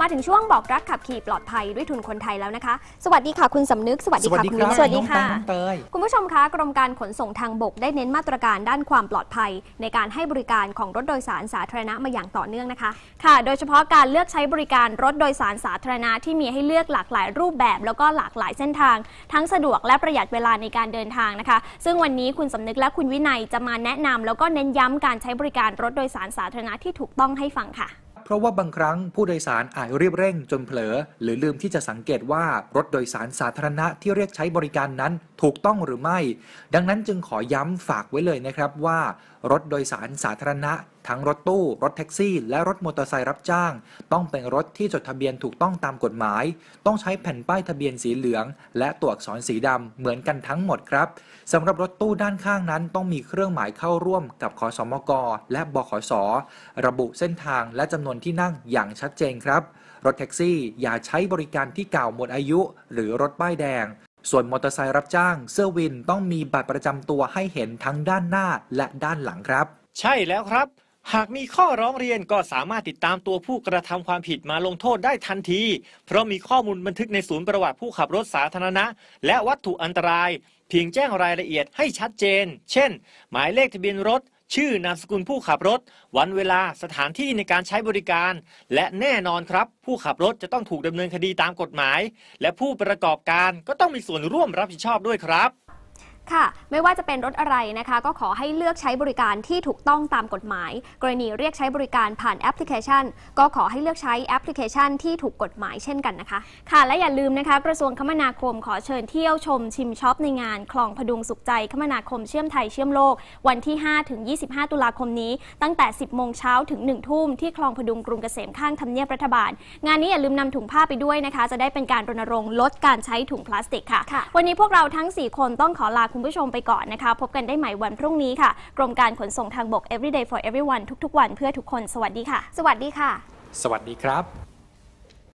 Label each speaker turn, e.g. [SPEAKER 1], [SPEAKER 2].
[SPEAKER 1] มาถึงช่วงบอกรักขับขี่ปลอดภัยด้วยทุนคนไทยแล้วนะคะ สวัสดีค่ะคุณสำนึกสวัสดีค่ะคุณสวัสดีค่ะคุณผู้ชมคะกรมการขนส่งทางบกได้เน้นมาตรการด้านความปลอดภัย ในการให้บริการของรถโดยสารสาธารณะมาอย่างต่อเนื่องนะคะ ค่ะ โดยเฉพาะการเลือกใช้บริการรถโดยสารสาธารณะที่มีให้เลือกหลากหลายรูปแบบ แล้วก็หลากหลายเส้นทาง ทั้งสะดวกและประหยัดเวลาในการเดินทางนะคะ ซึ่งวันนี้คุณสำนึกและคุณวินัยจะมาแนะนำ แล้วก็เน้นย้ำการใช้บริการรถโดยสารสาธารณะที่ถูกต้องให้ฟังค่ะ
[SPEAKER 2] เพราะว่าบางครั้งผู้โดยสารอาจรีบเร่งจนเผลอ หรือลืมที่จะสังเกตว่า รถโดยสารสาธารณะที่เรียกใช้บริการนั้นถูกต้องหรือไม่ ดังนั้นจึงขอย้ำฝากไว้เลยนะครับว่า รถโดยสารสาธารณะทั้งรถตู้ รถแท็กซี่ และรถมอเตอร์ไซค์รับจ้าง ต้องเป็นรถที่จดทะเบียนถูกต้องตามกฎหมาย ต้องใช้แผ่นป้ายทะเบียนสีเหลือง และตัวอักษรสีดำเหมือนกันทั้งหมดครับ สำหรับรถตู้ด้านข้างนั้น ต้องมีเครื่องหมายเข้าร่วม กับขอสมก และบขสระบุเส้นทางและจำนวนที่นั่งอย่างชัดเจนครับ รถแท็กซี่ อย่าใช้บริการที่เก่าหมดอายุ หรือรถป้ายแดง ส่วนมอเตอร์ไซค์รับจ้างเสื้อวินต้องมีบัตรประจำตัวให้เห็นทั้งด้านหน้าและด้านหลังครั
[SPEAKER 3] บ ใช่แล้วครับหากมีข้อร้องเรียนก็สามารถติดตามตัวผู้กระทำความผิดมาลงโทษได้ทันทีเพราะมีข้อมูลบันทึกในศูนย์ประวัติผู้ขับรถสาธารณะและวัตถุอันตราย เพียงแจ้งรายละเอียดให้ชัดเจน เช่น หมายเลขทะเบียนรถ ชื่อนามสกุลผู้ขับรถ วันเวลาสถานที่ในการใช้บริการ และแน่นอนครับ ผู้ขับรถจะต้องถูกดำเนินคดีตามกฎหมาย และผู้ประกอบการก็ต้องมีส่วนร่วมรับผิดชอบด้วยครับ
[SPEAKER 1] ค่ะ ไม่ว่าจะเป็นรถอะไรนะคะ ก็ขอให้เลือกใช้บริการที่ถูกต้องตามกฎหมาย กรณีเรียกใช้บริการผ่านแอปพลิเคชัน ก็ขอให้เลือกใช้แอปพลิเคชันที่ถูกกฎหมายเช่นกันนะคะ ค่ะและอย่าลืมนะคะกระทรวงคมนาคมขอเชิญเที่ยวชมชิมช็อปในงาน คลองพดุงสุขใจ คมนาคมเชื่อมไทยเชื่อมโลก วันที่ 5 ถึง 25 ตุลาคมนี้ ตั้งแต่ 10 โมงเช้าถึง 1 ทุ่มที่คลองพดุงกรุงเกษมข้างทำเนียบรัฐบาล งานนี้อย่าลืมนำถุงผ้าไปด้วยนะคะ จะได้เป็นการรณรงค์ลดการใช้ถุงพลาสติกค่ะ วันนี้พวกเราทั้ง 4 คนต้องขอลาคุณผู้ชมไปก่อนนะคะ พบกันได้ใหม่วันพรุ่งนี้ค่ะ กรมการขนส่งทางบก everyday for everyone ทุก ๆ วันเพื่อทุกคนสวัสดีค่ะ สวัสดีค่ะ
[SPEAKER 2] สวัสดีครับ